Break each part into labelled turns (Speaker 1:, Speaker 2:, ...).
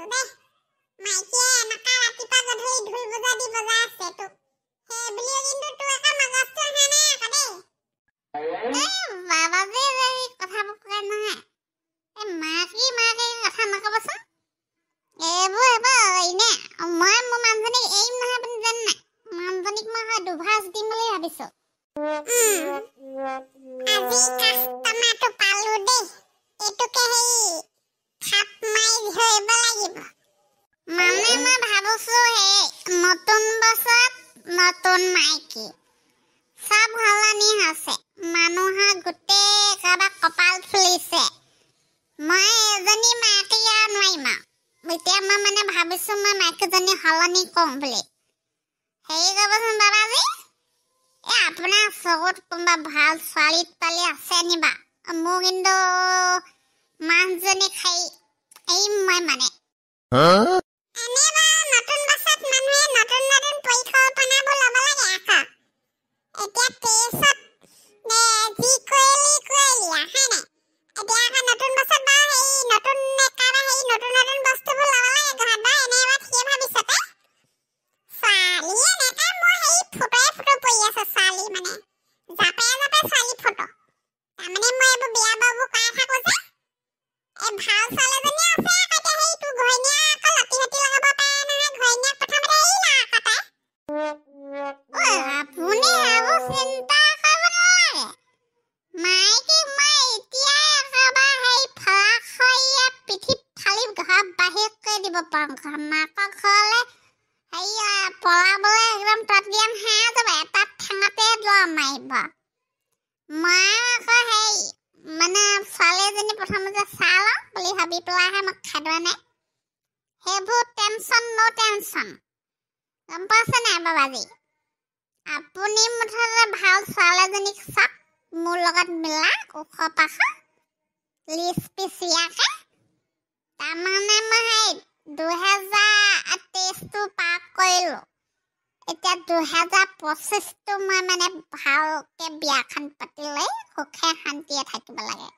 Speaker 1: tudo né? bem? Mas é, uma cara que passa do rei dos ruivos, ali você, tu. নতুন বছৰত নতুন মাইকী চব সলনি হৈছে মানুহে গোটেই কাৰোবাক কপাল ফুলিছে মই এজনী মাইকী আৰু নোৱাৰিম আৰু এতিয়া মই মানে ভাবিছোঁ মই মাইকীজনী সলনি কৰোঁ বুলি হেৰি ক'বচোন বাবাজী এই আপোনাৰ চকুত কোনোবা ভাল ছোৱালী তোৱালী আছে নিবা মোৰ কিন্তু মানুহজনী খাই এই মই মানে পাংখামাকে খলে হেয়া পলাবলে একদম তাত দিয়াম হাত তাত থাঙাতে যোৱা মাৰিব মই আকৌ হেৰি মানে ছোৱালী এজনী প্ৰথমতে চাহ লওঁ বুলি ভাবি পোৱা পেলাইহে মোক খাদ্য নে সেইবোৰ টেনশ্যন ন' টেনশ্যন গম পাইছে নাই বাবাজী আপুনি মুঠতে ভাল ছোৱালী এজনীক চাওক মোৰ লগত মিলা ওখ পাখ লিচপিচিয়াকে তাৰমানে মই সেই দুহেজাৰ তেইছটো পাৰ কৰিলোঁ এতিয়া দুহেজাৰ পঁচিছটো মই মানে ভালকে বিয়াখন পাতি লৈ সুখে শান্তিয়ে থাকিব লাগে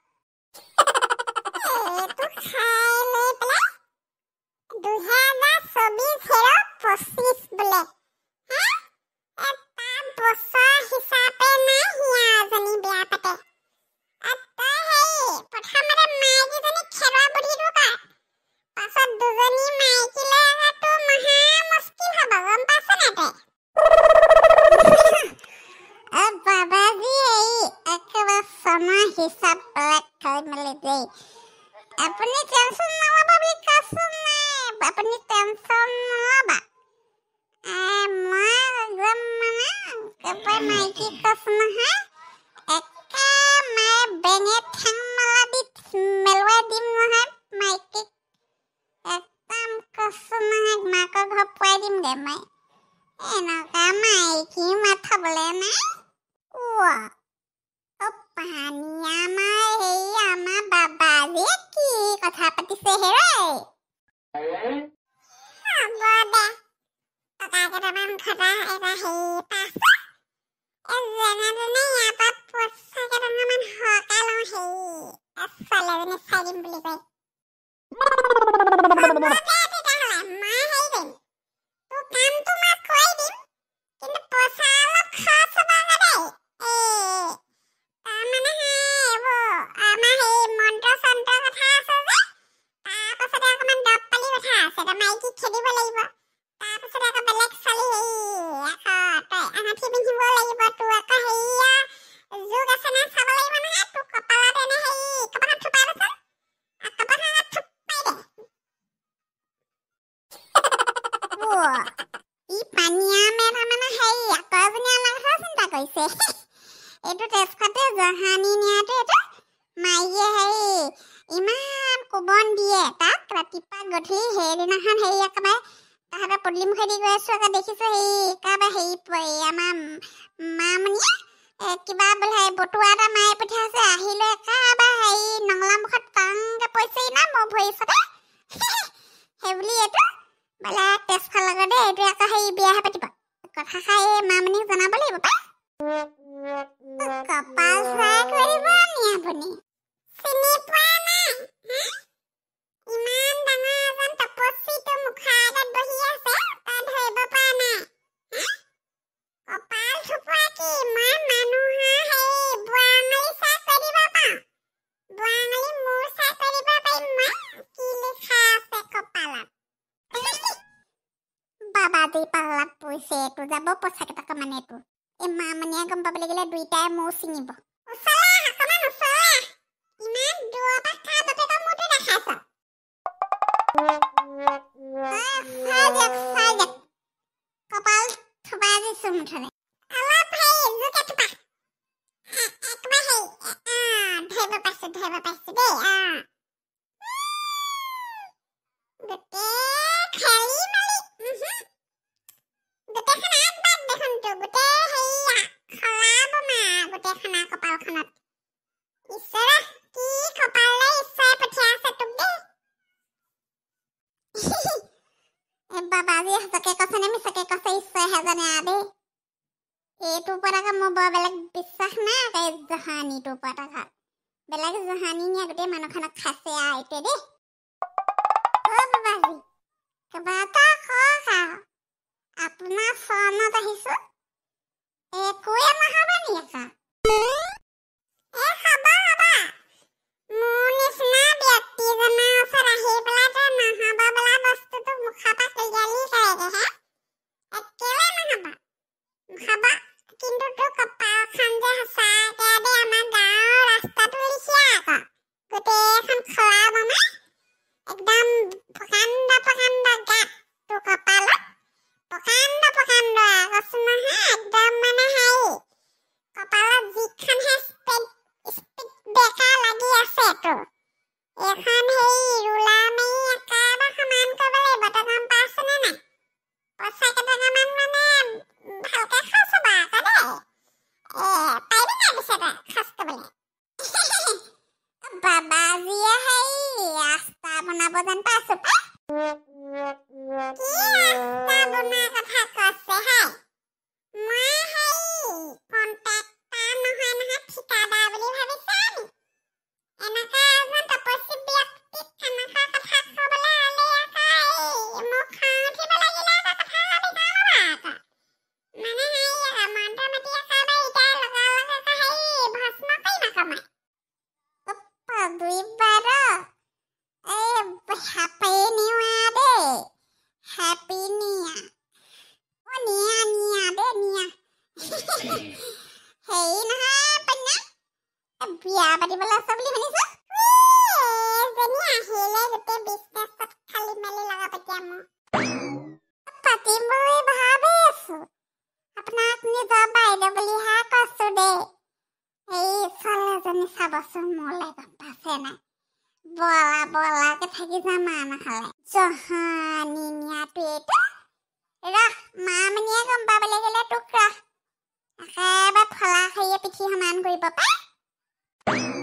Speaker 1: มได้ไหมแอนาคาใม่ขี้มาทับเลยไหมว้าก็ปานยามาเฮยามาบาบาเรียกกีก็ทับปฏิเสธเลยฮ่าบอดะตากระมังขราไอ้ไรปะ আছে এইটো তেজপাতে জহানি নিয়াটো এটা মাইকীয়ে হেৰি ইমান কোবন দিয়ে তাক ৰাতিপুৱা গধূলি সেইদিনাখন হেৰি একেবাৰে তাহাঁতৰ পদূলি মুখেদি গৈ আছোঁ আকৌ দেখিছোঁ হেৰি একেবাৰে হেৰি পৰি আমাৰ মামণিয়ে কিবা বোলে হেৰি বটুৱা এটা মাৰি পঠিয়াইছে আহিলে একেবাৰে হেৰি নংলা মুখত কাংকৈ পৰিছেহি না মোৰ ভৰি ওচৰতে সেইবুলি এইটো বোলে তেজ খালে দেই এইটো আকৌ হেৰি বিয়াহে পাতিব কথাষাৰ এই মামণিক জনাব লাগিব পাই কপাল চাই কৰিব আমি আপুনি চিনি পোৱা নাই ইমান ডাঙৰ এজন তপস্বীটো মুখৰ আগত বহি আছে তই ধৰিব পৰা নাই কপাল চুপোৱা কি মই মানুহৰ হেৰি বুঢ়াঙলী চাই কৰিব পাওঁ বুঢ়াঙলী মোৰ চাই কৰিব পাৰিম মই কি লিখা আছে কপালত বাবা যি পাহলাত পৰিছে এইটো যাব পইচা কেইটকা মানে এইটো Amanhã com o público do Twitter é mocinho. Fala! এজনে আদে এইটোৰ ওপৰত আকৌ মোৰ বৰ বেলেগ বিশ্বাস নাই আকৌ এই জহানীটোৰ ওপৰত আকৌ বেলেগ জহানী নিয়া গোটেই মানুহখনক খাইছে আৰু এতিয়া দেই আপোনাৰ ফৰ্মত আহিছো একোৱে নহ'ব নেকি আকৌ হেৰি নহয় পান্যা বিয়া পাতিবলৈ আছে বুলি শুনিছো এজনী আহিলে গোটেই বিজনেছত খালি মেলি লগা পাতিয়া মোক পাতিম বুলি ভাবি আছো আপোনাক নিজৰ বাইদেউ বুলিহে কৈছো দেই এই ফালে এজনী চাবচোন মোলৈ গম পাছে নাই বলা বলাকে থাকি যাম আৰু নহ'লে জহা নিনিয়াটো এইটো ৰহ মা মানিয়ে গম পাবলৈ গ'লে তোক ৰহ আকৌ এবাৰ ফলা হেৰিয়ে পিঠি সমান কৰিব পাই